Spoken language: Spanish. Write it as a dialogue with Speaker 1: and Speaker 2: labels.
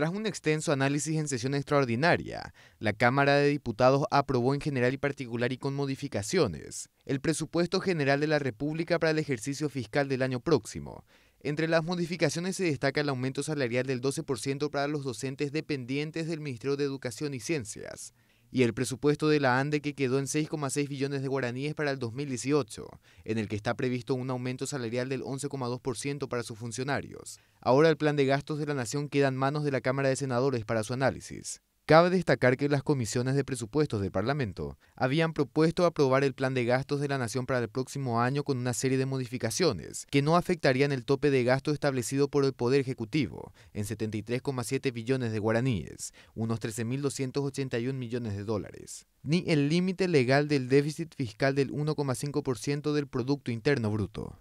Speaker 1: Tras un extenso análisis en sesión extraordinaria, la Cámara de Diputados aprobó en general y particular y con modificaciones el presupuesto general de la República para el ejercicio fiscal del año próximo. Entre las modificaciones se destaca el aumento salarial del 12% para los docentes dependientes del Ministerio de Educación y Ciencias, y el presupuesto de la ANDE que quedó en 6,6 billones de guaraníes para el 2018, en el que está previsto un aumento salarial del 11,2% para sus funcionarios. Ahora el plan de gastos de la nación queda en manos de la Cámara de Senadores para su análisis. Cabe destacar que las comisiones de presupuestos del Parlamento habían propuesto aprobar el plan de gastos de la Nación para el próximo año con una serie de modificaciones que no afectarían el tope de gasto establecido por el Poder Ejecutivo en 73,7 billones de guaraníes, unos 13.281 millones de dólares, ni el límite legal del déficit fiscal del 1,5% del Producto Interno Bruto.